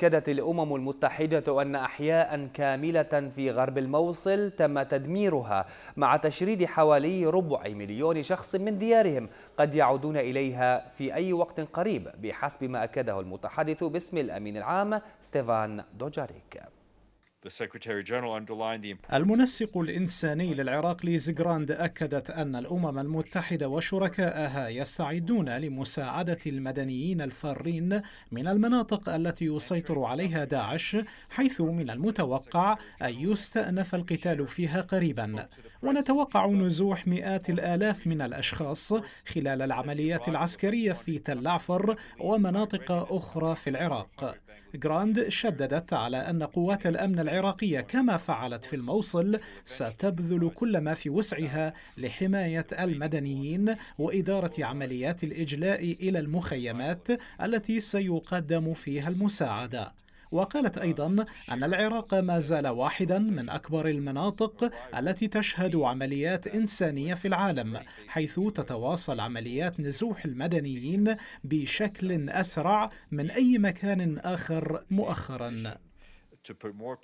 أكدت الأمم المتحدة أن أحياء كاملة في غرب الموصل تم تدميرها مع تشريد حوالي ربع مليون شخص من ديارهم قد يعودون إليها في أي وقت قريب بحسب ما أكده المتحدث باسم الأمين العام ستيفان دوجاريك المنسق الإنساني للعراق ليز جراند أكدت أن الأمم المتحدة وشركائها يستعدون لمساعدة المدنيين الفارين من المناطق التي يسيطر عليها داعش حيث من المتوقع أن يستأنف القتال فيها قريبا ونتوقع نزوح مئات الآلاف من الأشخاص خلال العمليات العسكرية في تل عفر ومناطق أخرى في العراق جراند شددت على أن قوات الأمن العراقية كما فعلت في الموصل ستبذل كل ما في وسعها لحماية المدنيين وإدارة عمليات الإجلاء إلى المخيمات التي سيقدم فيها المساعدة وقالت أيضا أن العراق ما زال واحدا من أكبر المناطق التي تشهد عمليات إنسانية في العالم حيث تتواصل عمليات نزوح المدنيين بشكل أسرع من أي مكان آخر مؤخرا to put more